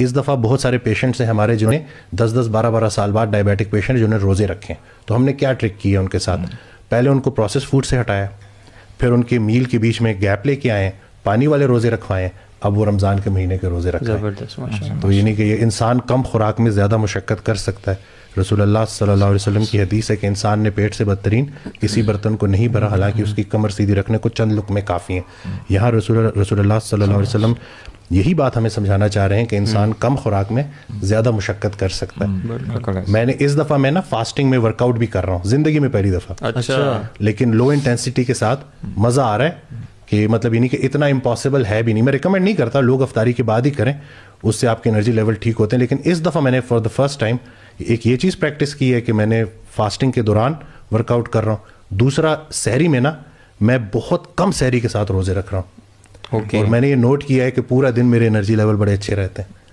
इस दफ़ा बहुत सारे पेशेंट्स हैं हमारे जिन्हें दस दस बारह बारह साल बाद डायबिटिक पेशेंट जिन्हें रोज़े रखे हैं तो हमने क्या ट्रिक की है उनके साथ पहले उनको प्रोसेस फूड से हटाया फिर उनके मील के बीच में गैप लेके आए पानी वाले रोज़े रखवाएं अब वो रमज़ान के महीने के रोज़े रखें तो ये नहीं कि ये इंसान कम खुराक में ज़्यादा मुशक्क़त कर सकता है रसूल सल्लल्लाहु अलैहि वसल्लम की हदीस है कि इंसान ने पेट से बदतरीन किसी बर्तन को नहीं भरा हालांकि उसकी कमर सीधी रखने को चंद लुक में काफ़ी है यहाँ रसूल रसूल सल्लल्लाहु अलैहि वसल्लम यही बात हमें समझाना चाह रहे हैं कि इंसान हम्म। कम खुराक में ज़्यादा मुशक्क़त कर सकता है हम्म। मैंने इस दफ़ा मैं ना फास्टिंग में वर्कआउट भी कर रहा हूँ ज़िंदगी में पहली दफ़ा अच्छा।, अच्छा लेकिन लो इंटेंसिटी के साथ मज़ा आ रहा है कि मतलब यही कि इतना इम्पॉसिबल है भी नहीं मैं रिकमेंड नहीं करता लोग अफ्तारी के बाद ही करें उससे आपके एनर्जी लेवल ठीक होते हैं लेकिन इस दफ़ा मैंने फॉर द फर्स्ट टाइम एक ये चीज़ प्रैक्टिस की है कि मैंने फास्टिंग के दौरान वर्कआउट कर रहा हूँ दूसरा सहरी में ना मैं बहुत कम सहरी के साथ रोज़े रख रहा हूँ okay. और मैंने ये नोट किया है कि पूरा दिन मेरे एनर्जी लेवल बड़े अच्छे रहते हैं